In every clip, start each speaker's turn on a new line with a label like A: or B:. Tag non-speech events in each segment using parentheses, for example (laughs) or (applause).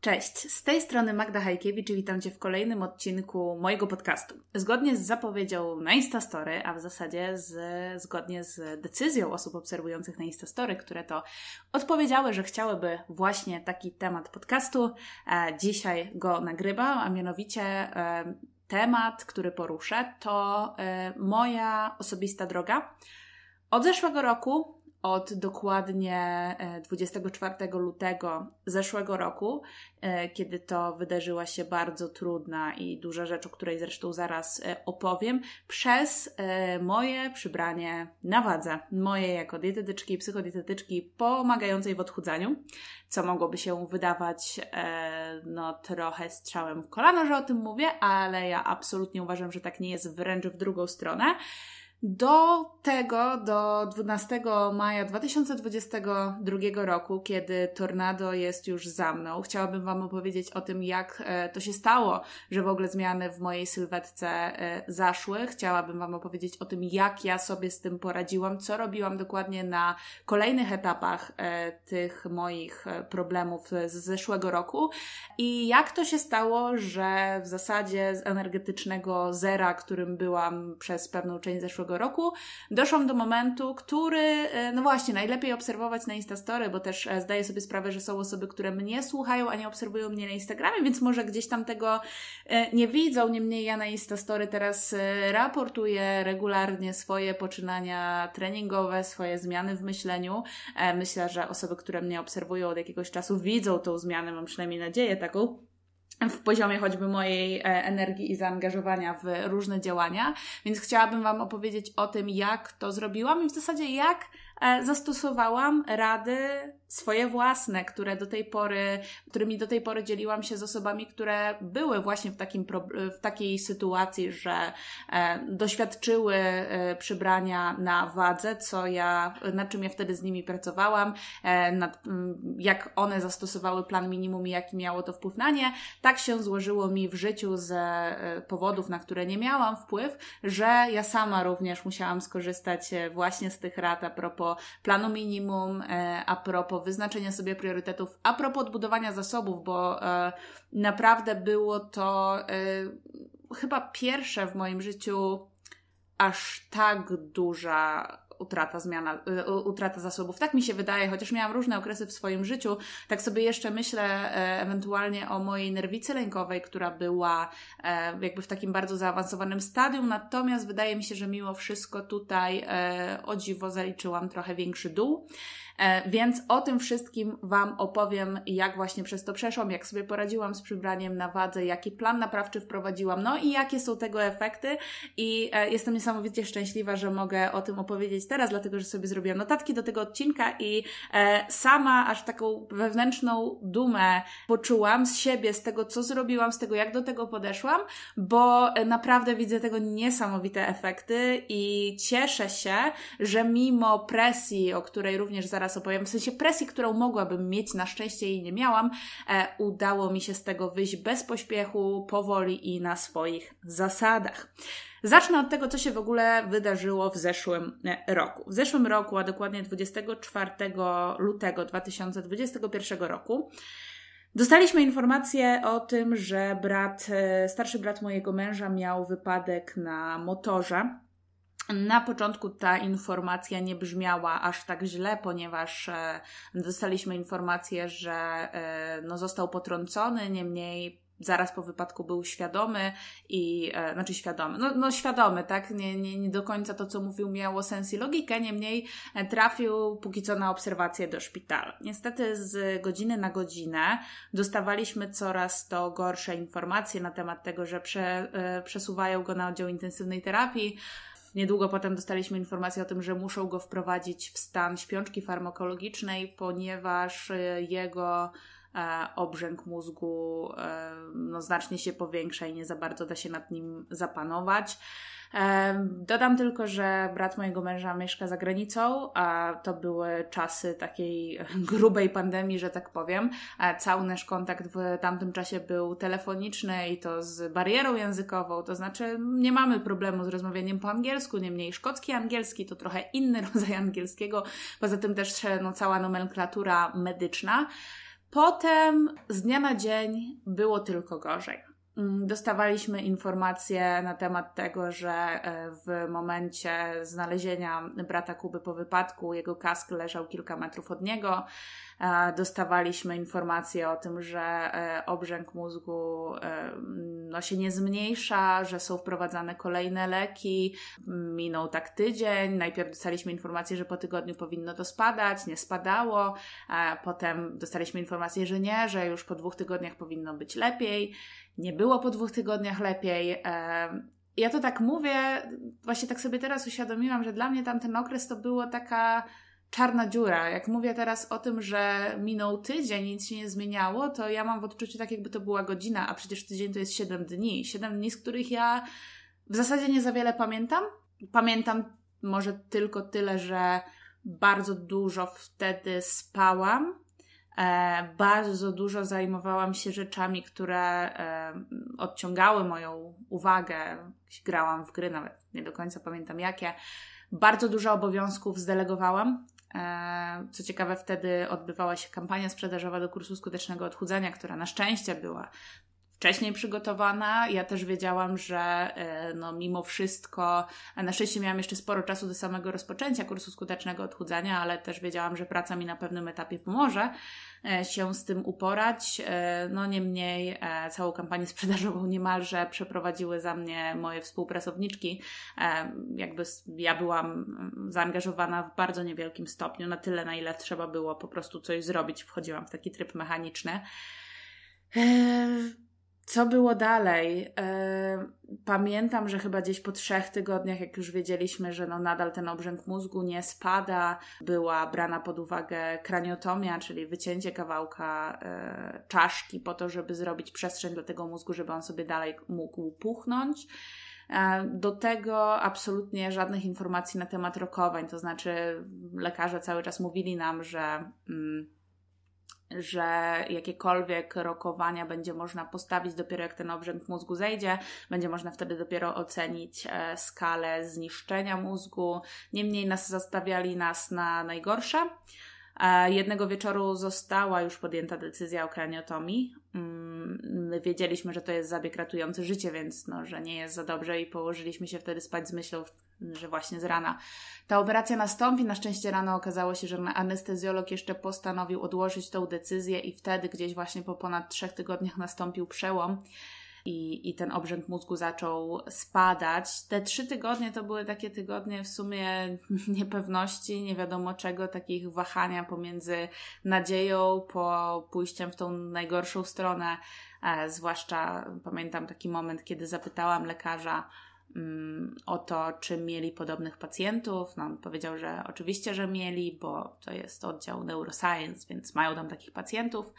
A: Cześć, z tej strony Magda Hajkiewicz i witam Cię w kolejnym odcinku mojego podcastu. Zgodnie z zapowiedzią na Instastory, a w zasadzie z, zgodnie z decyzją osób obserwujących na Instastory, które to odpowiedziały, że chciałyby właśnie taki temat podcastu, e, dzisiaj go nagrywam, a mianowicie e, temat, który poruszę, to e, moja osobista droga. Od zeszłego roku od dokładnie 24 e, lutego zeszłego roku, e, kiedy to wydarzyła się bardzo trudna i duża rzecz, o której zresztą zaraz e, opowiem, przez moje przybranie na wadze. Moje jako dietetyczki i psychodietetyczki pomagającej w odchudzaniu, co mogłoby się wydawać no, trochę strzałem w kolano, że o tym mówię, ale ja absolutnie uważam, że tak nie jest wręcz w drugą stronę. Do tego, do 12 maja 2022 roku, kiedy tornado jest już za mną, chciałabym Wam opowiedzieć o tym, jak e, to się stało, że w ogóle zmiany w mojej sylwetce e, zaszły. Chciałabym Wam opowiedzieć o tym, jak ja sobie z tym poradziłam, co robiłam dokładnie na kolejnych etapach e, tych moich problemów z zeszłego roku i jak to się stało, że w zasadzie z energetycznego zera, którym byłam przez pewną część zeszłego zeszłego roku, doszłam do momentu, który, e, no właśnie, najlepiej obserwować na Instastory, bo też e, zdaję sobie sprawę, że są osoby, które mnie słuchają, a nie obserwują mnie na Instagramie, więc może gdzieś tam tego e, nie widzą. Niemniej ja na Instastory teraz raportuję regularnie swoje poczynania treningowe, swoje zmiany w myśleniu. Myślę, że osoby, które mnie obserwują od jakiegoś czasu, widzą tą zmianę, mam przynajmniej nadzieję taką w poziomie choćby mojej e, energii i zaangażowania w różne działania, więc chciałabym Wam opowiedzieć o tym, jak to zrobiłam i w zasadzie jak e, zastosowałam rady swoje własne, które do tej pory, którymi do tej pory dzieliłam się z osobami, które były właśnie w, takim, w takiej sytuacji, że e, doświadczyły e, przybrania na wadze, co ja, nad czym ja wtedy z nimi pracowałam, e, nad, jak one zastosowały plan minimum i jaki miało to wpływ na nie. Tak się złożyło mi w życiu z e, powodów, na które nie miałam wpływ, że ja sama również musiałam skorzystać e, właśnie z tych rad a propos planu minimum, e, a propos wyznaczenia sobie priorytetów, a propos odbudowania zasobów, bo e, naprawdę było to e, chyba pierwsze w moim życiu aż tak duża utrata zmiana, e, utrata zasobów. Tak mi się wydaje, chociaż miałam różne okresy w swoim życiu. Tak sobie jeszcze myślę e, ewentualnie o mojej nerwicy lękowej, która była e, jakby w takim bardzo zaawansowanym stadium, natomiast wydaje mi się, że mimo wszystko tutaj o dziwo zaliczyłam trochę większy dół. E, więc o tym wszystkim Wam opowiem, jak właśnie przez to przeszłam, jak sobie poradziłam z przybraniem na wadze, jaki plan naprawczy wprowadziłam, no i jakie są tego efekty. I e, jestem niesamowicie szczęśliwa, że mogę o tym opowiedzieć teraz, dlatego że sobie zrobiłam notatki do tego odcinka i e, sama aż taką wewnętrzną dumę poczułam z siebie, z tego, co zrobiłam, z tego, jak do tego podeszłam, bo naprawdę widzę tego niesamowite efekty i cieszę się, że mimo presji, o której również zaraz teraz opowiem, w sensie presji, którą mogłabym mieć, na szczęście jej nie miałam, e, udało mi się z tego wyjść bez pośpiechu, powoli i na swoich zasadach. Zacznę od tego, co się w ogóle wydarzyło w zeszłym e, roku. W zeszłym roku, a dokładnie 24 lutego 2021 roku, Dostaliśmy informację o tym, że brat, e, starszy brat mojego męża miał wypadek na motorze. Na początku ta informacja nie brzmiała aż tak źle, ponieważ e, dostaliśmy informację, że e, no, został potrącony, niemniej zaraz po wypadku był świadomy i, e, znaczy świadomy, no, no świadomy, tak, nie, nie, nie do końca to, co mówił, miało sens i logikę, niemniej e, trafił póki co na obserwację do szpitala. Niestety z godziny na godzinę dostawaliśmy coraz to gorsze informacje na temat tego, że prze, e, przesuwają go na oddział intensywnej terapii, Niedługo potem dostaliśmy informację o tym, że muszą go wprowadzić w stan śpiączki farmakologicznej, ponieważ e, jego E, obrzęk mózgu e, no, znacznie się powiększa i nie za bardzo da się nad nim zapanować. E, dodam tylko, że brat mojego męża mieszka za granicą, a to były czasy takiej (laughs) grubej pandemii, że tak powiem. Cały nasz kontakt w tamtym czasie był telefoniczny i to z barierą językową, to znaczy nie mamy problemu z rozmawianiem po angielsku, niemniej szkocki angielski to trochę inny (laughs) rodzaj angielskiego, poza tym też no, cała nomenklatura medyczna. Potem z dnia na dzień było tylko gorzej. Mm, dostawaliśmy informacje na temat tego, że e, w momencie znalezienia brata Kuby po wypadku jego kask leżał kilka metrów od niego. E, dostawaliśmy informacje o tym, że e, obrzęk mózgu no, się nie zmniejsza, że są wprowadzane kolejne leki. Minął tak tydzień. Najpierw dostaliśmy informację, że po tygodniu powinno to spadać, nie spadało. Potem dostaliśmy informację, że nie, że już po dwóch tygodniach powinno być lepiej nie było po dwóch tygodniach lepiej. Ja to tak mówię, właśnie tak sobie teraz uświadomiłam, że dla mnie tamten okres to było taka czarna dziura. Jak mówię teraz o tym, że minął tydzień, nic się nie zmieniało, to ja mam w odczuciu tak, jakby to była godzina, a przecież tydzień to jest 7 dni. 7 dni, z których ja w zasadzie nie za wiele pamiętam. Pamiętam może tylko tyle, że bardzo dużo wtedy spałam, E, bardzo dużo zajmowałam się rzeczami, które e, odciągały moją uwagę. Grałam w gry, nawet nie do końca pamiętam jakie. Bardzo dużo obowiązków zdelegowałam. E, co ciekawe, wtedy odbywała się kampania sprzedażowa do kursu skutecznego odchudzania, która na szczęście była wcześniej przygotowana. Ja też wiedziałam, że e, no, mimo wszystko, e, na szczęście miałam jeszcze sporo czasu do samego rozpoczęcia kursu skutecznego odchudzania, ale też wiedziałam, że praca mi na pewnym etapie pomoże e, się z tym uporać. No niemniej całą kampanię (laughs) sprzedażową niemalże przeprowadziły za mnie moje współpracowniczki. Jakby ja byłam mm, zaangażowana w bardzo niewielkim stopniu, na tyle na ile trzeba było po prostu coś zrobić. Wchodziłam w taki tryb mechaniczny. Co było dalej? E, pamiętam, że chyba gdzieś po trzech tygodniach, jak już wiedzieliśmy, że no nadal ten obrzęk mózgu nie spada, była brana pod uwagę kraniotomia, czyli wycięcie kawałka e, czaszki po to, żeby zrobić przestrzeń dla tego mózgu, żeby on sobie dalej mógł puchnąć. E, do tego absolutnie żadnych informacji na temat rokowań, to znaczy lekarze cały czas mówili nam, że. Mm, że jakiekolwiek rokowania będzie można postawić dopiero jak ten obrzęk mózgu zejdzie, będzie można wtedy dopiero ocenić e, skalę zniszczenia mózgu. Niemniej nas zastawiali nas na najgorsze. E, jednego wieczoru została już podjęta decyzja o kraniotomii. Mm, my wiedzieliśmy, że to jest zabieg ratujący życie, więc no, że nie jest za dobrze i położyliśmy się wtedy spać z myślą że właśnie z rana. Ta operacja nastąpi. Na szczęście rano okazało się, że anestezjolog jeszcze postanowił odłożyć tą decyzję i wtedy gdzieś właśnie po ponad trzech tygodniach nastąpił przełom. I, I ten obrzęk mózgu zaczął spadać. Te trzy tygodnie to były takie tygodnie w sumie (laughs) niepewności, nie wiadomo czego, takich wahania pomiędzy nadzieją, po pójściem w tą najgorszą stronę. E, zwłaszcza pamiętam taki moment, kiedy zapytałam lekarza, o to, czy mieli podobnych pacjentów. No, powiedział, że oczywiście, że mieli, bo to jest oddział neuroscience, więc mają tam takich pacjentów.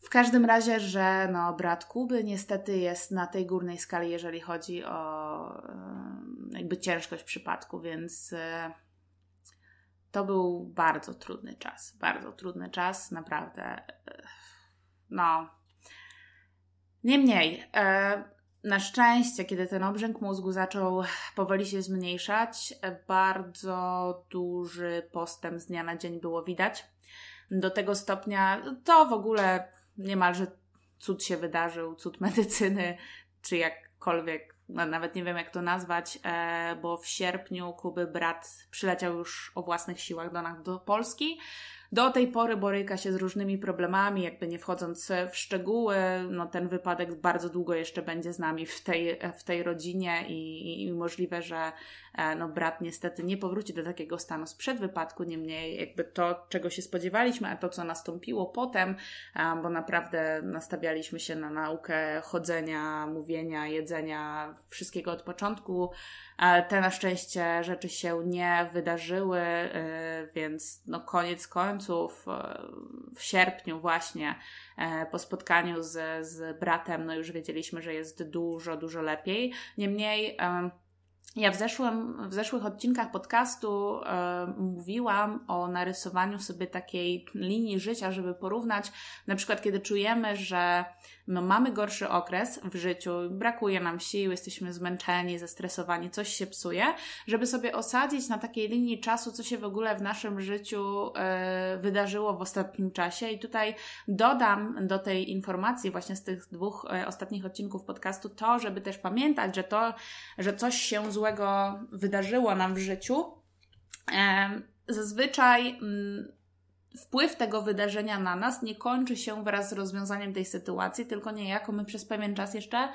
A: W każdym razie, że no, brat Kuby niestety jest na tej górnej skali, jeżeli chodzi o e, jakby ciężkość przypadku, więc e, to był bardzo trudny czas. Bardzo trudny czas, naprawdę. E, no. Niemniej, e, na szczęście, kiedy ten obrzęk mózgu zaczął powoli się zmniejszać, bardzo duży postęp z dnia na dzień było widać. Do tego stopnia to w ogóle niemalże cud się wydarzył, cud medycyny, czy jakkolwiek, no nawet nie wiem jak to nazwać, e, bo w sierpniu Kuby brat przyleciał już o własnych siłach do nas do Polski do tej pory boryka się z różnymi problemami, jakby nie wchodząc w szczegóły, no ten wypadek bardzo długo jeszcze będzie z nami w tej, w tej rodzinie i, i możliwe, że e, no brat niestety nie powróci do takiego stanu sprzed wypadku, niemniej jakby to, czego się spodziewaliśmy, a to, co nastąpiło potem, e, bo naprawdę nastawialiśmy się na naukę chodzenia, mówienia, jedzenia, wszystkiego od początku. E, te na szczęście rzeczy się nie wydarzyły, więc no koniec końców w, e, w sierpniu właśnie e, po spotkaniu z, z bratem, no już wiedzieliśmy, że jest dużo, dużo lepiej. Niemniej... E, ja w, zeszłym, w zeszłych odcinkach podcastu y, mówiłam o narysowaniu sobie takiej linii życia, żeby porównać, na przykład kiedy czujemy, że no, mamy gorszy okres w życiu, brakuje nam sił, jesteśmy zmęczeni, zestresowani, coś się psuje, żeby sobie osadzić na takiej linii czasu, co się w ogóle w naszym życiu e, wydarzyło w ostatnim czasie. I tutaj dodam do tej informacji właśnie z tych dwóch e, ostatnich odcinków podcastu to, żeby też pamiętać, że to, że coś się złego wydarzyło nam w życiu, yy, zazwyczaj mm, wpływ tego wydarzenia na nas nie kończy się wraz z rozwiązaniem tej sytuacji, tylko niejako my przez pewien czas jeszcze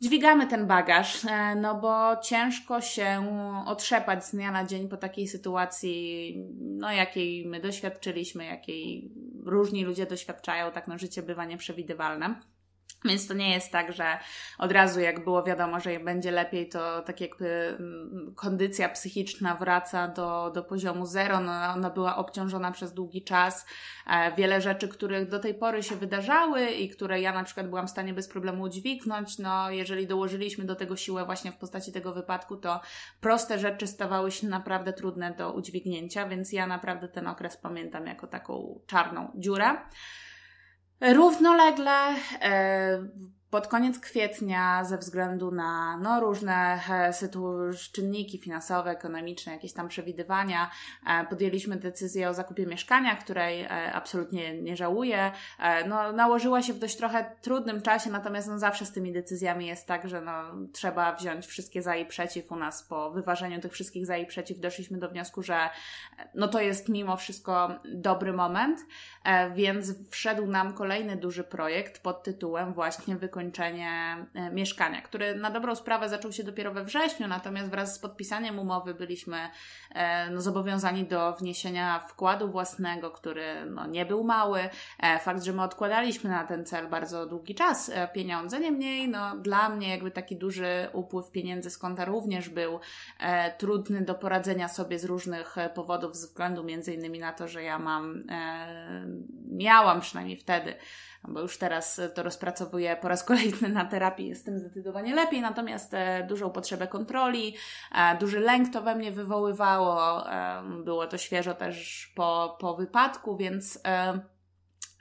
A: dźwigamy ten bagaż, e, no bo ciężko się otrzepać z dnia na dzień po takiej sytuacji, no jakiej my doświadczyliśmy, jakiej różni ludzie doświadczają, tak no życie bywa nieprzewidywalne. Więc to nie jest tak, że od razu jak było wiadomo, że będzie lepiej, to tak jakby mm, kondycja psychiczna wraca do, do poziomu zero. Ona, no, ona była obciążona przez długi czas. E, wiele rzeczy, których do tej pory się wydarzały i które ja na przykład byłam w stanie bez problemu udźwignąć, no jeżeli dołożyliśmy do tego siłę właśnie w postaci tego wypadku, to proste rzeczy stawały się naprawdę trudne do udźwignięcia, więc ja naprawdę ten okres pamiętam jako taką czarną dziurę równolegle e, pod koniec kwietnia, ze względu na no, różne czynniki finansowe, ekonomiczne, jakieś tam przewidywania, e, podjęliśmy decyzję o zakupie mieszkania, której e, absolutnie nie żałuję. E, no, nałożyła się w dość trochę trudnym czasie, natomiast no, zawsze z tymi decyzjami jest tak, że no, trzeba wziąć wszystkie za i przeciw. U nas po wyważeniu tych wszystkich za i przeciw doszliśmy do wniosku, że no, to jest mimo wszystko dobry moment, więc wszedł nam kolejny duży projekt pod tytułem właśnie wykończenie zakończenie e, mieszkania, który na dobrą sprawę zaczął się dopiero we wrześniu, natomiast wraz z podpisaniem umowy byliśmy e, no, zobowiązani do wniesienia wkładu własnego, który no, nie był mały. E, fakt, że my odkładaliśmy na ten cel bardzo długi czas pieniądze, niemniej no, dla mnie jakby taki duży upływ pieniędzy z konta również był trudny do poradzenia sobie z różnych powodów, ze względu między innymi na to, że ja mam, miałam przynajmniej wtedy, bo już teraz e, to rozpracowuję po raz kolejny na terapii, jest tym zdecydowanie lepiej, natomiast e, dużą potrzebę kontroli, e, duży lęk to we mnie wywoływało, było to świeżo też po, po wypadku, więc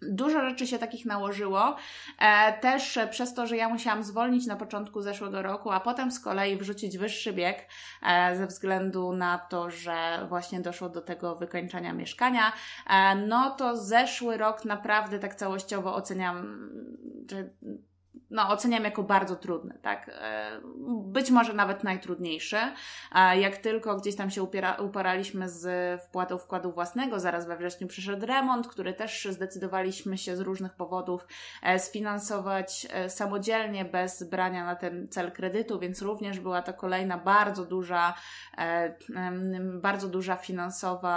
A: Dużo rzeczy się takich nałożyło. E, też przez to, że ja musiałam zwolnić na początku zeszłego roku, a potem z kolei wrzucić wyższy bieg e, ze względu na to, że właśnie doszło do tego wykończenia mieszkania, e, no to zeszły rok naprawdę tak całościowo oceniam, że no, oceniam jako bardzo trudny, tak? E, być może nawet najtrudniejszy. Jak tylko gdzieś tam się upiera, uparaliśmy z wpłatą wkładu własnego, zaraz we wrześniu przyszedł remont, który też zdecydowaliśmy się z różnych powodów e, sfinansować e, samodzielnie, bez brania na ten cel kredytu, więc również była to kolejna bardzo duża, bardzo duża finansowa,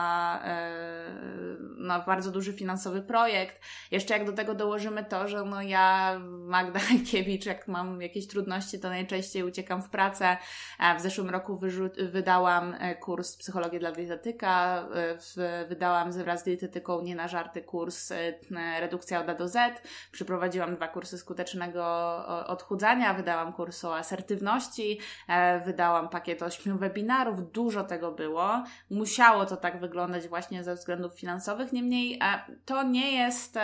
A: no, bardzo duży finansowy projekt. Jeszcze jak do tego dołożymy to, że no ja, Magda Sienkiewicz, jak mam jakieś trudności, to najczęściej uciekam w pracę. W zeszłym roku wydałam e, kurs Psychologia dla dietetyka, e, wydałam wraz z dietetyką nie na żarty kurs e, Redukcja od A do Z, przeprowadziłam dwa kursy skutecznego odchudzania, wydałam kurs o asertywności, wydałam pakiet ośmiu webinarów, dużo tego było. Musiało to tak wyglądać właśnie ze względów finansowych, niemniej to nie jest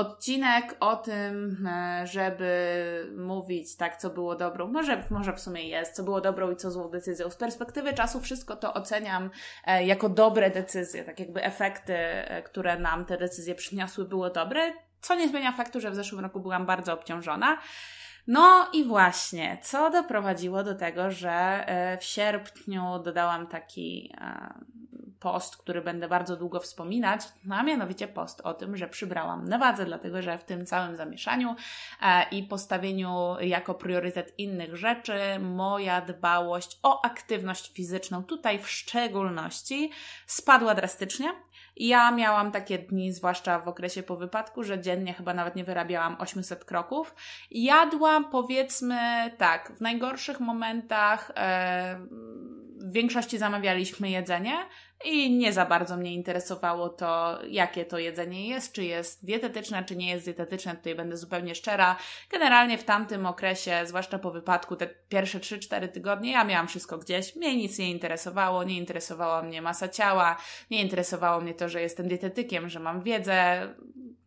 A: odcinek o tym, e, żeby mówić tak, co było dobrą, może, może w sumie jest, co było dobrą i co złą decyzją. Z perspektywy czasu wszystko to oceniam e, jako dobre decyzje, tak jakby efekty, e, które nam te decyzje przyniosły, były dobre, co nie zmienia faktu, że w zeszłym roku byłam bardzo obciążona. No i właśnie, co doprowadziło do tego, że w sierpniu dodałam taki post, który będę bardzo długo wspominać, no a mianowicie post o tym, że przybrałam na wadze, dlatego że w tym całym zamieszaniu e, i postawieniu jako priorytet innych rzeczy, moja dbałość o aktywność fizyczną, tutaj w szczególności, spadła drastycznie. Ja miałam takie dni, zwłaszcza w okresie po wypadku, że dziennie chyba nawet nie wyrabiałam 800 kroków. Jadłam powiedzmy tak, w najgorszych momentach. E, w większości zamawialiśmy jedzenie, i nie za bardzo mnie interesowało to, jakie to jedzenie jest, czy jest dietetyczne, czy nie jest dietetyczne. Tutaj będę zupełnie szczera. Generalnie w tamtym okresie, zwłaszcza po wypadku, te pierwsze 3-4 tygodnie, ja miałam wszystko gdzieś. Mnie nic nie interesowało, nie interesowała mnie masa ciała, nie interesowało mnie to, że jestem dietetykiem, że mam wiedzę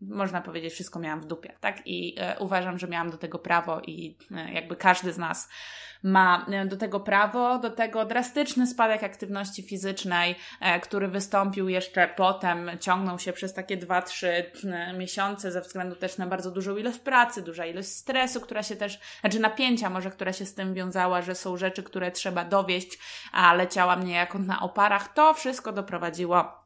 A: można powiedzieć, wszystko miałam w dupie, tak? I e, uważam, że miałam do tego prawo i e, jakby każdy z nas ma e, do tego prawo, do tego drastyczny spadek aktywności fizycznej, e, który wystąpił jeszcze potem, ciągnął się przez takie 2-3 e, miesiące ze względu też na bardzo dużą ilość pracy, duża ilość stresu, która się też, znaczy napięcia może, która się z tym wiązała, że są rzeczy, które trzeba dowieść, ale ciała mnie jako na oparach, to wszystko doprowadziło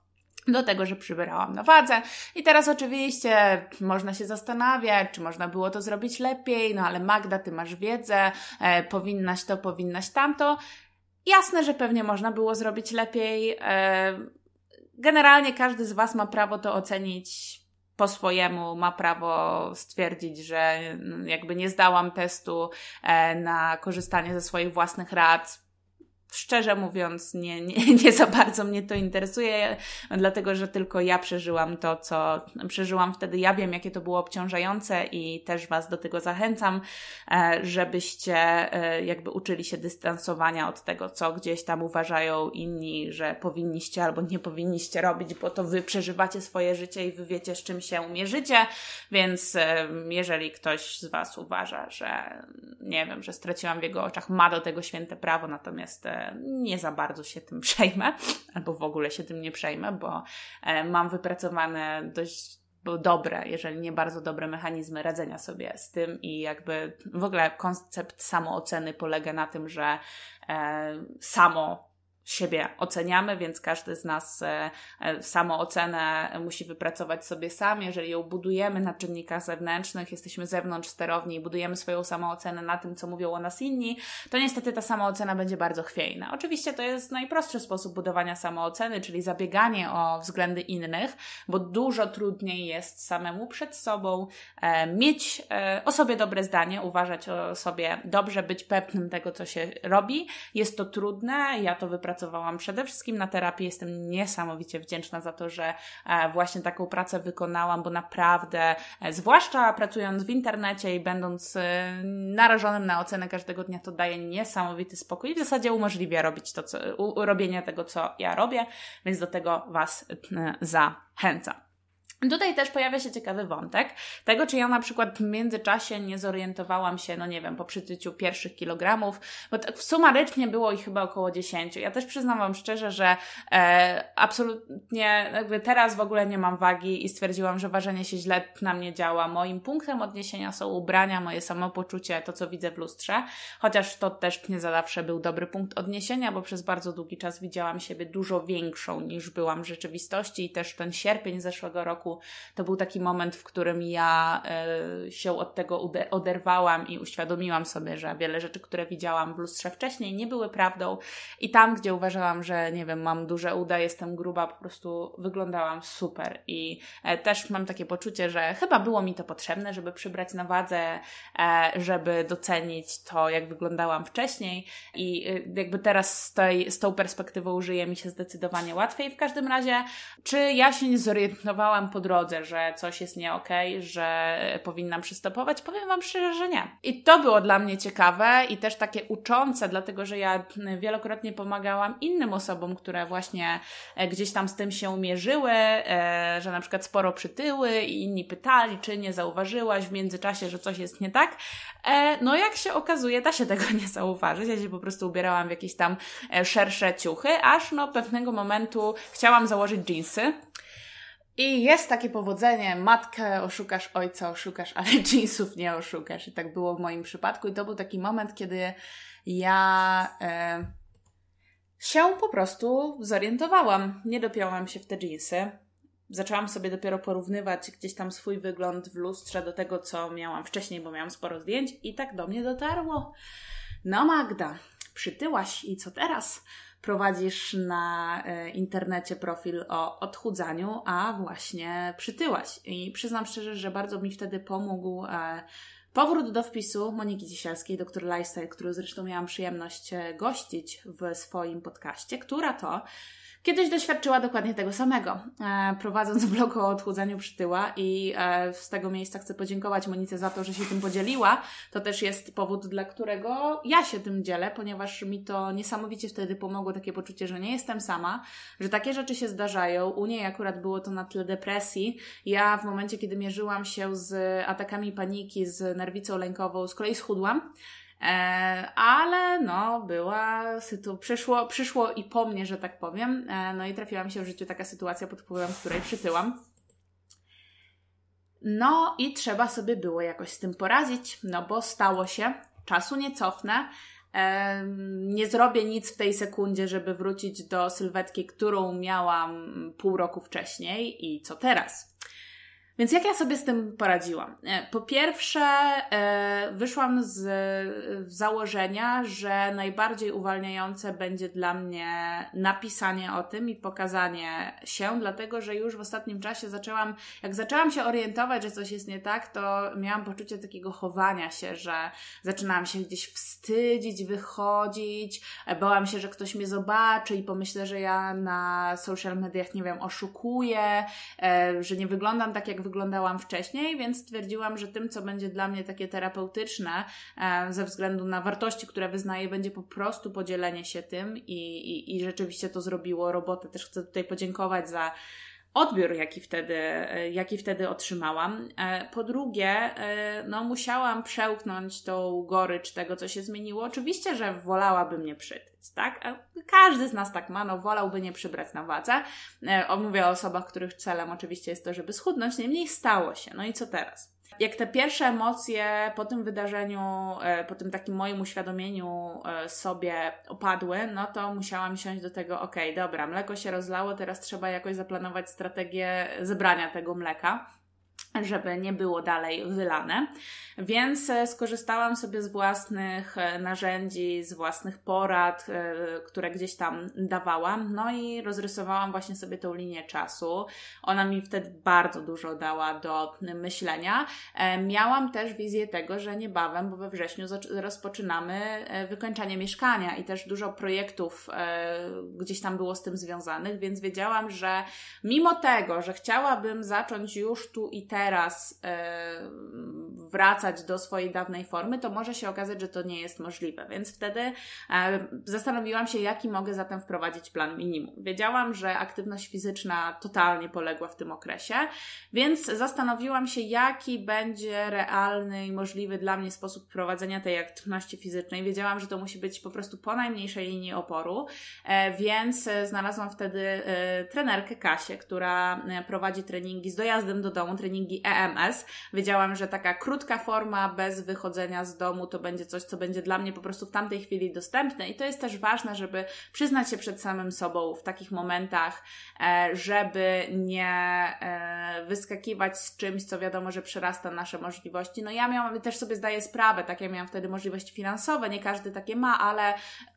A: do tego, że przybierałam na wadze. I teraz oczywiście można się zastanawiać, czy można było to zrobić lepiej, no ale Magda, ty masz wiedzę, e, powinnaś to, powinnaś tamto. Jasne, że pewnie można było zrobić lepiej. E, generalnie każdy z Was ma prawo to ocenić po swojemu ma prawo stwierdzić, że mm, jakby nie zdałam testu e, na korzystanie ze swoich własnych rad, szczerze mówiąc, nie, nie, (laughs) nie za bardzo mnie to interesuje, dlatego że tylko ja przeżyłam to, co przeżyłam wtedy. Ja wiem, jakie to było obciążające i też Was do tego zachęcam, e, żebyście e, jakby uczyli się dystansowania od tego, co gdzieś tam uważają inni, że powinniście albo nie powinniście robić, bo to Wy przeżywacie swoje życie i Wy wiecie, z czym się umierzycie więc e, jeżeli ktoś z Was uważa, że nie wiem, że straciłam w jego oczach, ma do tego święte prawo, natomiast nie za bardzo się tym (laughs) przejmę, albo w ogóle się tym nie przejmę, bo e, mam wypracowane dość dobre, jeżeli nie bardzo dobre mechanizmy radzenia sobie z tym i jakby w ogóle koncept samooceny polega na tym, że e, samo siebie oceniamy, więc każdy z nas e, e, samoocenę musi wypracować sobie sam. Jeżeli ją budujemy na czynnikach zewnętrznych, jesteśmy zewnątrz sterowni i budujemy swoją samoocenę na tym, co mówią o nas inni, to niestety ta samoocena będzie bardzo chwiejna. Oczywiście to jest najprostszy sposób budowania samooceny, czyli zabieganie o względy innych, bo dużo trudniej jest samemu przed sobą e, mieć o sobie dobre zdanie, uważać o sobie dobrze, być pewnym tego, co się robi. Jest to trudne, ja to wypracowałam pracowałam przede wszystkim na terapii. Jestem niesamowicie wdzięczna za to, że e, właśnie taką pracę wykonałam, bo naprawdę, e, zwłaszcza pracując w internecie i będąc e, narażonym na ocenę każdego dnia, to daje niesamowity spokój i w zasadzie umożliwia robić to, co, robienie tego, co ja robię, więc do tego Was zachęcam. Tutaj też pojawia się ciekawy wątek tego, czy ja na przykład w międzyczasie nie zorientowałam się, no nie wiem, po przytyciu pierwszych kilogramów, bo tak sumarycznie było ich chyba około 10. Ja też przyznam Wam szczerze, że e, absolutnie jakby teraz w ogóle nie mam wagi i stwierdziłam, że ważenie się źle na mnie działa. Moim punktem odniesienia są ubrania, moje samopoczucie, to co widzę w lustrze, chociaż to też nie za zawsze był dobry punkt odniesienia, bo przez bardzo długi czas widziałam siebie dużo większą niż byłam w rzeczywistości i też ten sierpień zeszłego roku roku. To był taki moment, w którym ja e, się od tego oderwałam i uświadomiłam sobie, że wiele rzeczy, które widziałam w lustrze wcześniej, nie były prawdą. I tam, gdzie uważałam, że nie wiem, mam duże uda, jestem gruba, po prostu wyglądałam super. I e, też mam takie poczucie, że chyba było mi to potrzebne, żeby przybrać na wadze, e, żeby docenić to, jak wyglądałam wcześniej. I jakby teraz z, tej, z tą perspektywą żyje mi się zdecydowanie łatwiej. W każdym razie, czy ja się nie zorientowałam po po drodze, że coś jest nie okay, że powinnam przystopować? Powiem Wam szczerze, że nie. I to było dla mnie ciekawe i też takie uczące, dlatego że ja wielokrotnie pomagałam innym osobom, które właśnie e, gdzieś tam z tym się mierzyły, e, że na przykład sporo przytyły i inni pytali, czy nie zauważyłaś w międzyczasie, że coś jest nie tak. E, no jak się okazuje, da się tego (laughs) nie zauważyć. Ja się po prostu ubierałam w jakieś tam szersze ciuchy, aż no pewnego momentu chciałam założyć jeansy, i jest takie powodzenie, matkę oszukasz, ojca oszukasz, ale (laughs) jeansów nie oszukasz. I tak było w moim przypadku. I to był taki moment, kiedy ja e, się po prostu zorientowałam. Nie dopiąłam się w te jeansy. Zaczęłam sobie dopiero porównywać gdzieś tam swój wygląd w lustrze do tego, co miałam wcześniej, bo miałam sporo zdjęć i tak do mnie dotarło. No Magda, przytyłaś i co teraz? prowadzisz na e, internecie profil o odchudzaniu, a właśnie przytyłaś. I przyznam szczerze, że bardzo mi wtedy pomógł e, powrót do wpisu Moniki Dzisielskiej, doktor Lifestyle, którą zresztą miałam przyjemność e, gościć w swoim podcaście, która to Kiedyś doświadczyła dokładnie tego samego, e, prowadząc (laughs) blog o odchudzaniu przytyła i e, z tego miejsca chcę podziękować Monice za to, że się tym podzieliła. To też jest powód, dla którego ja się tym dzielę, ponieważ mi to niesamowicie wtedy pomogło takie poczucie, że nie jestem sama, że takie rzeczy się zdarzają. U niej akurat było to na tle depresji. Ja w momencie, kiedy mierzyłam się z atakami paniki, z nerwicą lękową, z kolei schudłam E, ale no, była, sytu- przyszło, przyszło i po mnie, że tak powiem. E, no i trafiła mi się w życiu taka sytuacja, pod wpływem której przytyłam. No i trzeba sobie było jakoś z tym poradzić, no bo stało się, czasu nie cofnę. E, nie zrobię nic w tej sekundzie, żeby wrócić do sylwetki, którą miałam pół roku wcześniej i co teraz. Więc jak ja sobie z tym poradziłam? E, po pierwsze, e, wyszłam z założenia, że najbardziej uwalniające będzie dla mnie napisanie o tym i pokazanie się, dlatego że już w ostatnim czasie zaczęłam, jak zaczęłam się orientować, że coś jest nie tak, to miałam poczucie takiego chowania się, że zaczynałam się gdzieś wstydzić, wychodzić, e, bałam się, że ktoś mnie zobaczy i pomyślę, że ja na social mediach, nie wiem, oszukuję, że nie wyglądam tak, jak wyglądałam wcześniej, więc stwierdziłam, że tym, co będzie dla mnie takie terapeutyczne, e, ze względu na wartości, które wyznaję, będzie po prostu podzielenie się tym i, i, i rzeczywiście to zrobiło robotę. Też chcę tutaj podziękować za odbiór, jaki wtedy, e, jaki wtedy otrzymałam. E, po drugie, e, no, musiałam przełknąć tą gorycz tego, co się zmieniło. Oczywiście, że wolałabym nie przytyć, tak? Każdy z nas tak ma, no, wolałby nie przybrać na wadze. Mówię o osobach, których celem oczywiście jest to, żeby schudnąć, niemniej stało się. No i co teraz? Jak te pierwsze emocje po tym wydarzeniu, e, po tym takim moim uświadomieniu e, sobie opadły, no to musiałam siąść do tego, okej, okay, dobra, mleko się rozlało, teraz trzeba jakoś zaplanować strategię zebrania tego mleka żeby nie było dalej wylane. Więc e, skorzystałam sobie z własnych e, narzędzi, z własnych porad, e, które gdzieś tam dawałam, no i rozrysowałam właśnie sobie tą linię czasu. Ona mi wtedy bardzo dużo dała do myślenia. Miałam też wizję tego, że niebawem, bo we wrześniu rozpoczynamy wykończanie mieszkania i też dużo projektów gdzieś tam było z tym związanych, więc wiedziałam, że mimo tego, że chciałabym zacząć już tu i teraz, teraz e, wracać do swojej dawnej formy, to może się okazać, że to nie jest możliwe. Więc wtedy e, zastanowiłam się, jaki mogę zatem wprowadzić plan minimum. Wiedziałam, że aktywność fizyczna totalnie poległa w tym okresie, więc zastanowiłam się, jaki będzie realny i możliwy dla mnie sposób prowadzenia tej aktywności fizycznej. Wiedziałam, że to musi być po prostu po najmniejszej linii oporu, e, więc znalazłam wtedy trenerkę Kasię, która prowadzi treningi z dojazdem do domu, treningi treningi EMS. Wiedziałam, że taka krótka forma bez wychodzenia z domu to będzie coś, co będzie dla mnie po prostu w tamtej chwili dostępne i to jest też ważne, żeby przyznać się przed samym sobą w takich momentach, e, żeby nie e, wyskakiwać z czymś, co wiadomo, że przerasta nasze możliwości. No ja miałam, też sobie zdaję sprawę, tak ja miałam wtedy możliwości finansowe, nie każdy takie ma, ale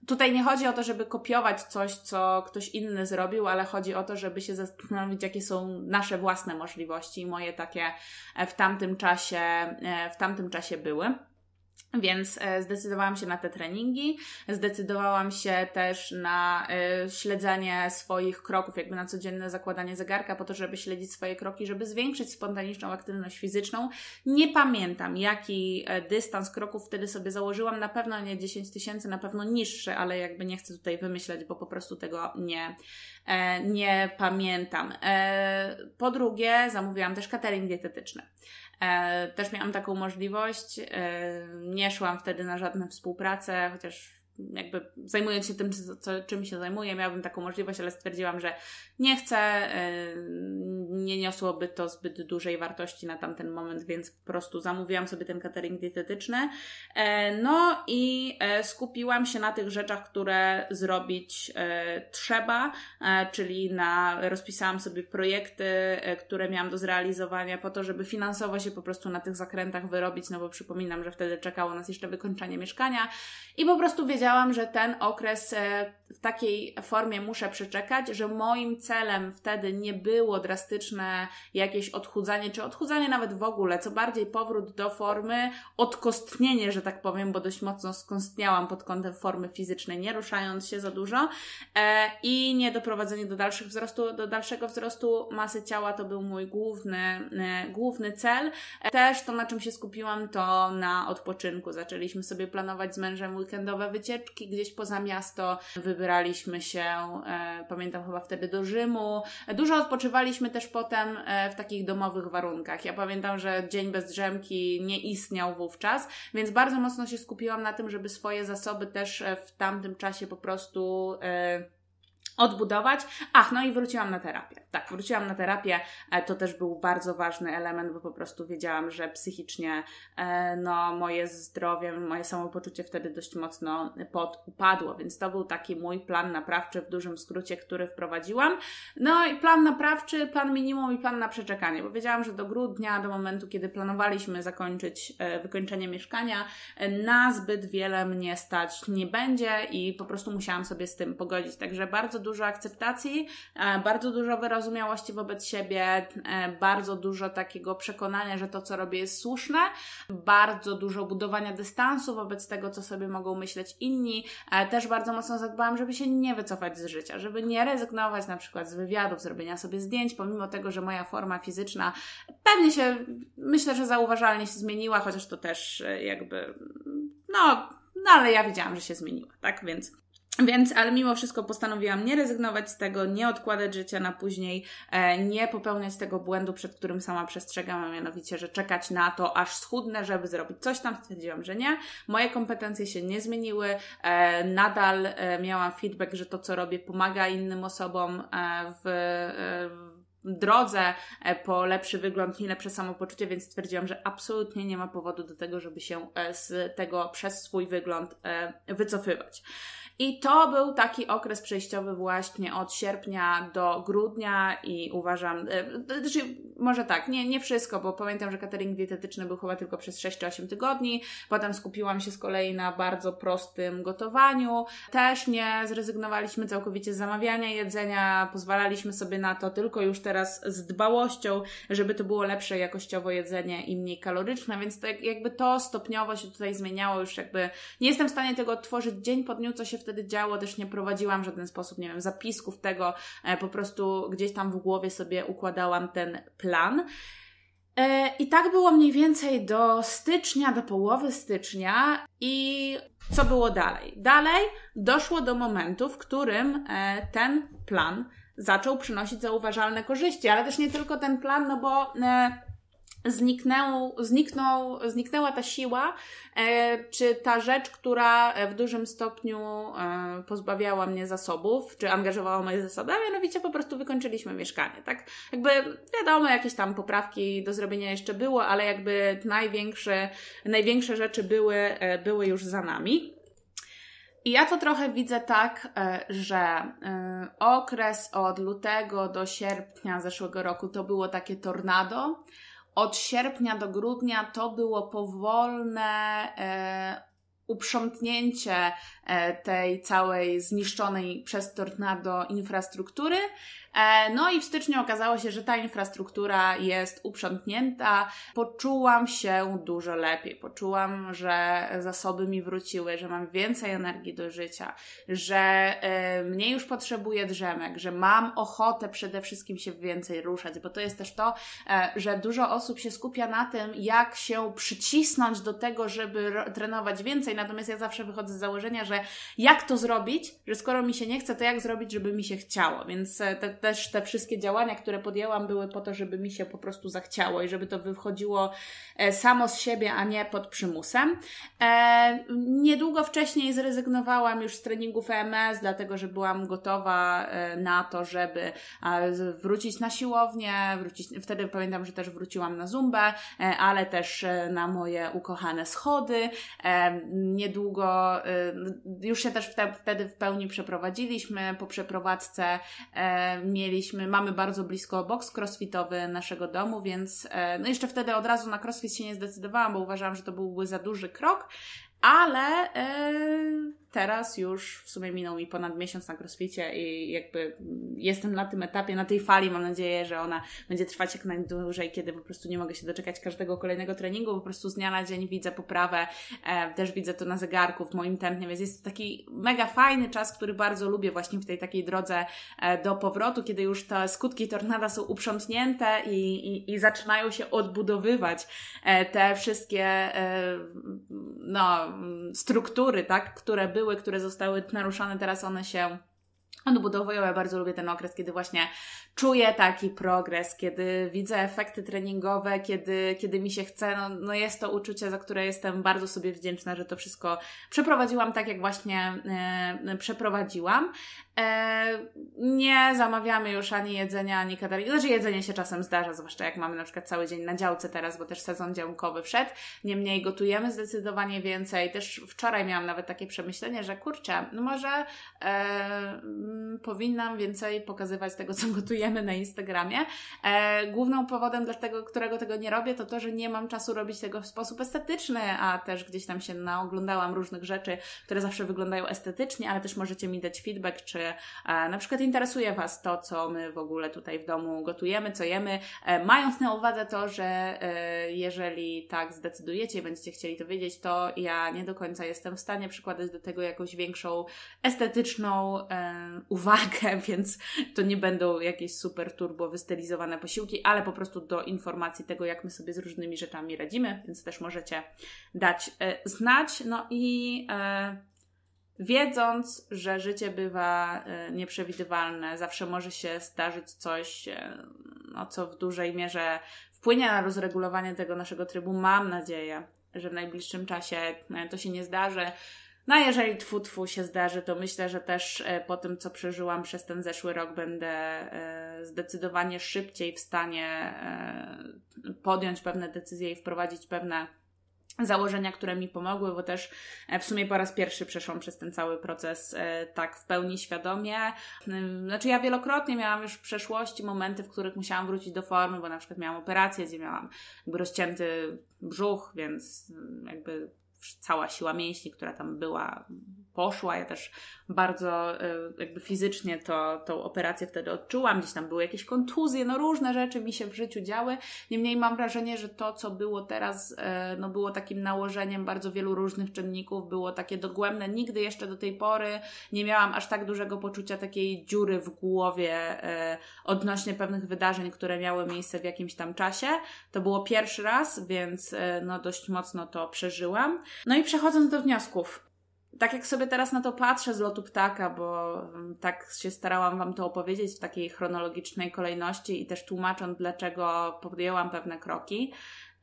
A: tutaj nie chodzi o to, żeby kopiować coś, co ktoś inny zrobił, ale chodzi o to, żeby się zastanowić, jakie są nasze własne możliwości i moje takie jakie e, w tamtym czasie, e, w tamtym czasie były. Więc e, zdecydowałam się na te treningi, zdecydowałam się też na e, śledzenie swoich kroków, jakby na codzienne zakładanie zegarka, po to, żeby śledzić swoje kroki, żeby zwiększyć spontaniczną aktywność fizyczną. Nie pamiętam, jaki e, dystans kroków wtedy sobie założyłam. Na pewno nie 10 tysięcy, na pewno niższy, ale jakby nie chcę tutaj wymyślać, bo po prostu tego nie, nie pamiętam. Po drugie, zamówiłam też catering dietetyczny. E, też miałam taką możliwość. E, nie szłam wtedy na żadne współprace, chociaż jakby zajmując się tym, co, czym się zajmuję, miałabym taką możliwość, ale stwierdziłam, że nie chcę, y, nie niosłoby to zbyt dużej wartości na tamten moment, więc po prostu zamówiłam sobie ten catering dietetyczny. E, no i e, skupiłam się na tych rzeczach, które zrobić e, trzeba, czyli na, rozpisałam sobie projekty, które miałam do zrealizowania po to, żeby finansowo się po prostu na tych zakrętach wyrobić, no bo przypominam, że wtedy czekało nas jeszcze wykończenie mieszkania i po prostu wiedziałam, wiedziałam, że ten okres e, w takiej formie muszę przeczekać, że moim celem wtedy nie było drastyczne jakieś odchudzanie, czy odchudzanie nawet w ogóle, co bardziej powrót do formy, odkostnienie, że tak powiem, bo dość mocno skostniałam pod kątem formy fizycznej, nie ruszając się za dużo e, i niedoprowadzenie do, dalszych wzrostu, do dalszego wzrostu masy ciała to był mój główny, e, główny cel. E, też to, na czym się skupiłam, to na odpoczynku. Zaczęliśmy sobie planować z mężem weekendowe wycieczki gdzieś poza miasto, wybrać wybieraliśmy się, e, pamiętam chyba wtedy do Rzymu. E, dużo odpoczywaliśmy też potem e, w takich domowych warunkach. Ja pamiętam, że dzień bez drzemki nie istniał wówczas, więc bardzo mocno się skupiłam na tym, żeby swoje zasoby też w tamtym czasie po prostu odbudować. Ach, no i wróciłam na terapię. Tak, wróciłam na terapię. E, to też był bardzo ważny element, bo po prostu wiedziałam, że psychicznie e, no, moje zdrowie, moje samopoczucie wtedy dość mocno podupadło, więc to był taki mój plan naprawczy w dużym skrócie, który wprowadziłam. No i plan naprawczy, plan minimum i plan na przeczekanie, bo wiedziałam, że do grudnia, do momentu, kiedy planowaliśmy zakończyć e, wykończenie mieszkania, na zbyt wiele mnie stać nie będzie i po prostu musiałam sobie z tym pogodzić. Także bardzo dużo dużo akceptacji, e, bardzo dużo wyrozumiałości wobec siebie, e, bardzo dużo takiego przekonania, że to, co robię, jest słuszne, bardzo dużo budowania dystansu wobec tego, co sobie mogą myśleć inni. E, też bardzo mocno zadbałam, żeby się nie wycofać z życia, żeby nie rezygnować na przykład z wywiadów, zrobienia sobie zdjęć, pomimo tego, że moja forma fizyczna pewnie się, myślę, że zauważalnie się zmieniła, chociaż to też jakby, no, no ale ja widziałam, że się zmieniła, tak? Więc więc, ale mimo wszystko postanowiłam nie rezygnować z tego, nie odkładać życia na później, e, nie popełniać tego błędu, przed którym sama przestrzegam, a mianowicie, że czekać na to, aż schudnę, żeby zrobić coś tam, stwierdziłam, że nie. Moje kompetencje się nie zmieniły, e, nadal e, miałam feedback, że to, co robię, pomaga innym osobom w, drodze po lepszy wygląd i lepsze samopoczucie, więc stwierdziłam, że absolutnie nie ma powodu do tego, żeby się z tego przez swój wygląd wycofywać. I to był taki okres przejściowy właśnie od sierpnia do grudnia i uważam, e, znaczy może tak, nie, nie wszystko, bo pamiętam, że catering dietetyczny był chyba tylko przez 6 czy 8 tygodni, potem skupiłam się z kolei na bardzo prostym gotowaniu, też nie zrezygnowaliśmy całkowicie z zamawiania jedzenia, pozwalaliśmy sobie na to tylko już teraz z dbałością, żeby to było lepsze jakościowo jedzenie i mniej kaloryczne, więc to tak jakby to stopniowo się tutaj zmieniało już jakby, nie jestem w stanie tego otworzyć dzień po dniu, co się wtedy wtedy działo, też nie prowadziłam w żaden sposób, nie wiem, zapisków tego, e, po prostu gdzieś tam w głowie sobie układałam ten plan. E, I tak było mniej więcej do stycznia, do połowy stycznia i co było dalej? Dalej doszło do momentu, w którym e, ten plan zaczął przynosić zauważalne korzyści, ale też nie tylko ten plan, no bo zniknęł, zniknął, zniknęła ta siła, e, czy ta rzecz, która e, w dużym stopniu e, pozbawiała mnie zasobów, czy angażowała moje zasoby, a mianowicie po prostu wykończyliśmy mieszkanie, tak? Jakby wiadomo, jakieś tam poprawki do zrobienia jeszcze było, ale jakby największe, największe rzeczy były, były już za nami. I ja to trochę widzę tak, że okres od lutego do sierpnia zeszłego roku to było takie tornado, od sierpnia do grudnia to było powolne e, uprzątnięcie e, tej całej zniszczonej przez tornado infrastruktury E, no i w styczniu okazało się, że ta infrastruktura jest uprzątnięta. Poczułam się dużo lepiej. Poczułam, że zasoby mi wróciły, że mam więcej energii do życia, że e, mniej już potrzebuję drzemek, że mam ochotę przede wszystkim się więcej ruszać, bo to jest też to, e, że dużo osób się skupia na tym, jak się przycisnąć do tego, żeby trenować więcej. Natomiast ja zawsze wychodzę z założenia, że jak to zrobić, że skoro mi się nie chce, to jak zrobić, żeby mi się chciało. Więc też te wszystkie działania, które podjęłam, były po to, żeby mi się po prostu zachciało i żeby to wychodziło e, samo z siebie, a nie pod przymusem. E, niedługo wcześniej zrezygnowałam już z treningów EMS, dlatego że byłam gotowa e, na to, żeby wrócić na siłownię, wrócić, wtedy pamiętam, że też wróciłam na zumbę, ale też na moje ukochane schody. Niedługo już się też wtedy w pełni przeprowadziliśmy po przeprowadzce mieliśmy, mamy bardzo blisko boks crossfitowy naszego domu, więc e, no jeszcze wtedy od razu na crossfit się nie zdecydowałam, bo uważałam, że to byłby za duży krok, ale e, teraz już w sumie minął mi ponad miesiąc na crossficie i jakby jestem na tym etapie, na tej fali. Mam nadzieję, że ona będzie trwać jak najdłużej, kiedy po prostu nie mogę się doczekać każdego kolejnego treningu. Po prostu z dnia na dzień widzę poprawę, e, też widzę to na zegarku w moim tempie, więc jest to taki mega fajny czas, który bardzo lubię właśnie w tej takiej drodze e, do powrotu, kiedy już te skutki tornada są uprzątnięte i, i, i zaczynają się odbudowywać e, te wszystkie e, no, struktury, tak, które były były, które zostały naruszane, teraz one się odbudowują. bardzo lubię ten okres, kiedy właśnie czuję taki progres, kiedy widzę efekty treningowe, kiedy, kiedy mi się chce. No, no jest to uczucie, za które jestem bardzo sobie wdzięczna, że to wszystko przeprowadziłam tak, jak właśnie e, przeprowadziłam. E, nie zamawiamy już ani jedzenia, ani kadali. Znaczy jedzenie się czasem zdarza, zwłaszcza jak mamy na przykład cały dzień na działce teraz, bo też sezon działkowy wszedł. Niemniej gotujemy zdecydowanie więcej. Też wczoraj miałam nawet takie przemyślenie, że kurczę, no może... E, powinnam więcej pokazywać tego, co gotujemy na Instagramie. E, główną powodem, dla tego, którego tego nie robię, to to, że nie mam czasu robić tego w sposób estetyczny, a też gdzieś tam się naoglądałam różnych rzeczy, które zawsze wyglądają estetycznie, ale też możecie mi dać feedback, czy e, na przykład interesuje Was to, co my w ogóle tutaj w domu gotujemy, co jemy, e, mając na uwadze to, że jeżeli tak zdecydujecie i będziecie chcieli to wiedzieć, to ja nie do końca jestem w stanie przykładać do tego jakąś większą estetyczną uwagę, (laughs) więc to nie będą jakieś super turbo wystylizowane posiłki, ale po prostu do informacji tego, jak my sobie z różnymi rzeczami radzimy, więc też możecie dać e, znać. No i e, wiedząc, że życie bywa e, nieprzewidywalne, zawsze może się zdarzyć coś, no, co w dużej mierze wpłynie na rozregulowanie tego naszego trybu. Mam nadzieję, że w najbliższym czasie to się nie zdarzy. No a jeżeli twu twu się zdarzy, to myślę, że też e, po tym, co przeżyłam przez ten zeszły rok, będę e, zdecydowanie szybciej w stanie e, podjąć pewne decyzje i wprowadzić pewne założenia, które mi pomogły, bo też w sumie po raz pierwszy przeszłam przez ten cały proces tak w pełni świadomie. Znaczy ja wielokrotnie miałam już w przeszłości momenty, w których musiałam wrócić do formy, bo na przykład miałam operację, gdzie miałam jakby rozcięty brzuch, więc mm, jakby cała siła mięśni, która tam była, poszła. Ja też bardzo e, jakby fizycznie to, tą operację wtedy odczułam. Gdzieś tam były jakieś kontuzje, no różne rzeczy mi się w życiu działy. Niemniej mam wrażenie, że to, co było teraz, e, no było takim nałożeniem bardzo wielu różnych czynników, było takie dogłębne. Nigdy jeszcze do tej pory nie miałam aż tak dużego poczucia takiej dziury w głowie e, odnośnie pewnych wydarzeń, które miały miejsce w jakimś tam czasie. To było pierwszy raz, więc no dość mocno to przeżyłam. No i przechodząc do wniosków, tak jak sobie teraz na to patrzę z lotu ptaka, bo mm, tak się starałam Wam to opowiedzieć w takiej chronologicznej kolejności i też tłumacząc, dlaczego podjęłam pewne kroki,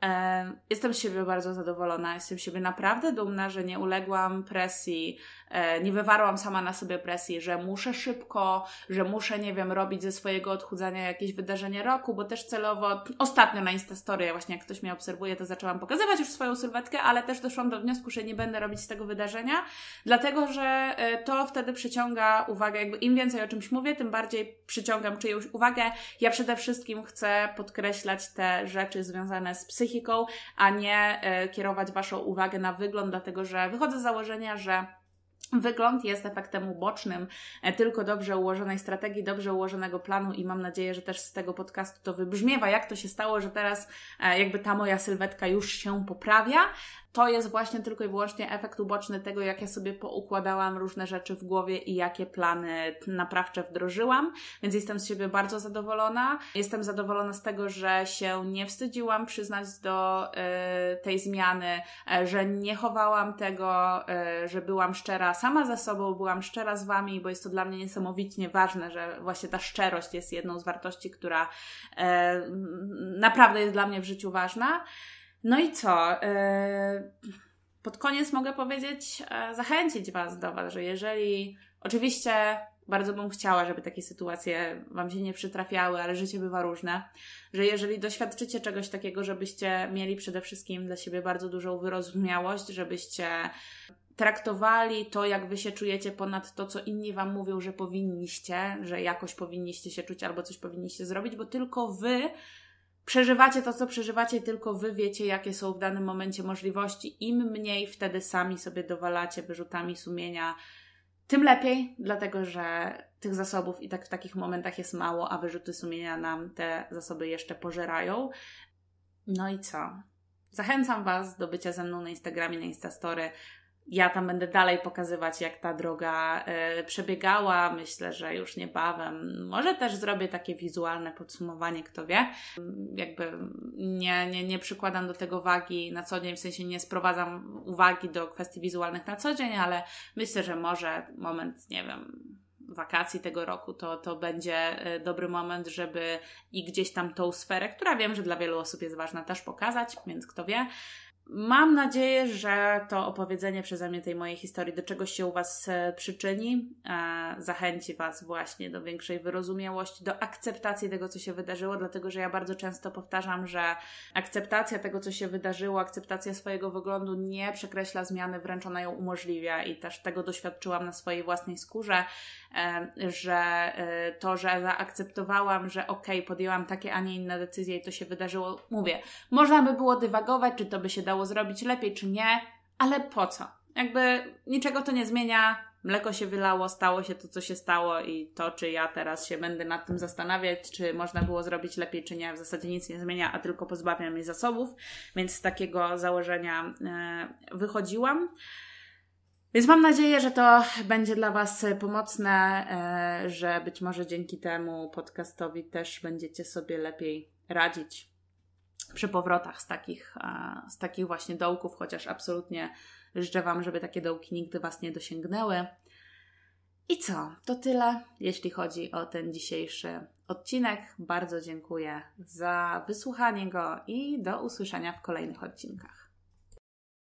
A: e, Jestem z siebie bardzo zadowolona, jestem z siebie naprawdę dumna, że nie uległam presji E, nie wywarłam sama na sobie presji, że muszę szybko, że muszę, nie wiem, robić ze swojego odchudzania jakieś wydarzenie roku, bo też celowo ostatnio na Instastory, właśnie jak ktoś mnie obserwuje, to zaczęłam pokazywać już swoją sylwetkę, ale też doszłam do wniosku, że nie będę robić z tego wydarzenia, dlatego że e, to wtedy przyciąga uwagę, jakby im więcej o czymś mówię, tym bardziej przyciągam czyjąś uwagę. Ja przede wszystkim chcę podkreślać te rzeczy związane z psychiką, a nie e, kierować Waszą uwagę na wygląd, dlatego że wychodzę z założenia, że Wygląd jest efektem ubocznym e, tylko dobrze ułożonej strategii, dobrze ułożonego planu i mam nadzieję, że też z tego podcastu to wybrzmiewa, jak to się stało, że teraz e, jakby ta moja sylwetka już się poprawia, to jest właśnie tylko i wyłącznie efekt uboczny tego, jak ja sobie poukładałam różne rzeczy w głowie i jakie plany naprawcze wdrożyłam, więc jestem z siebie bardzo zadowolona. Jestem zadowolona z tego, że się nie wstydziłam przyznać do y, tej zmiany, e, że nie chowałam tego, y, że byłam szczera sama ze sobą, byłam szczera z Wami, bo jest to dla mnie niesamowicie ważne, że właśnie ta szczerość jest jedną z wartości, która e, naprawdę jest dla mnie w życiu ważna. No i co? E, pod koniec mogę powiedzieć, e, zachęcić Was do Was, że jeżeli oczywiście bardzo bym chciała, żeby takie sytuacje Wam się nie przytrafiały, ale życie bywa różne, że jeżeli doświadczycie czegoś takiego, żebyście mieli przede wszystkim dla siebie bardzo dużą wyrozumiałość, żebyście traktowali to, jak wy się czujecie ponad to, co inni wam mówią, że powinniście, że jakoś powinniście się czuć albo coś powinniście zrobić, bo tylko wy przeżywacie to, co przeżywacie, tylko wy wiecie, jakie są w danym momencie możliwości. Im mniej wtedy sami sobie dowalacie wyrzutami sumienia, tym lepiej, dlatego że tych zasobów i tak w takich momentach jest mało, a wyrzuty sumienia nam te zasoby jeszcze pożerają. No i co? Zachęcam Was do bycia ze mną na Instagramie, na Instastory ja tam będę dalej pokazywać, jak ta droga e, przebiegała. Myślę, że już niebawem. Może też zrobię takie wizualne podsumowanie, kto wie. Jakby nie, nie, nie przykładam do tego wagi na co dzień, w sensie nie sprowadzam uwagi do kwestii wizualnych na co dzień, ale myślę, że może moment, nie wiem, wakacji tego roku, to, to będzie e, dobry moment, żeby i gdzieś tam tą sferę, która wiem, że dla wielu osób jest ważna, też pokazać, więc kto wie. Mam nadzieję, że to opowiedzenie przeze mnie tej mojej historii do czegoś się u Was e, przyczyni, e, zachęci Was właśnie do większej wyrozumiałości, do akceptacji tego, co się wydarzyło, dlatego że ja bardzo często powtarzam, że akceptacja tego, co się wydarzyło, akceptacja swojego wyglądu nie przekreśla zmiany, wręcz ona ją umożliwia i też tego doświadczyłam na swojej własnej skórze, e, że to, że zaakceptowałam, że okej, podjęłam takie, a nie inne decyzje i to się wydarzyło, mówię, można by było dywagować, czy to by się dało dało zrobić lepiej czy nie, ale po co? Jakby niczego to nie zmienia, mleko się wylało, stało się to, co się stało i to, czy ja teraz się będę nad tym zastanawiać, czy można było zrobić lepiej, czy nie, w zasadzie nic nie zmienia, a tylko pozbawia mnie zasobów, więc z takiego założenia e, wychodziłam. Więc mam nadzieję, że to będzie dla Was pomocne, e, że być może dzięki temu podcastowi też będziecie sobie lepiej radzić przy powrotach z takich, e, z takich właśnie dołków, chociaż absolutnie życzę Wam, żeby takie dołki nigdy Was nie dosięgnęły. I co? To tyle, jeśli chodzi o ten dzisiejszy odcinek. Bardzo dziękuję za wysłuchanie go i do usłyszenia w kolejnych odcinkach.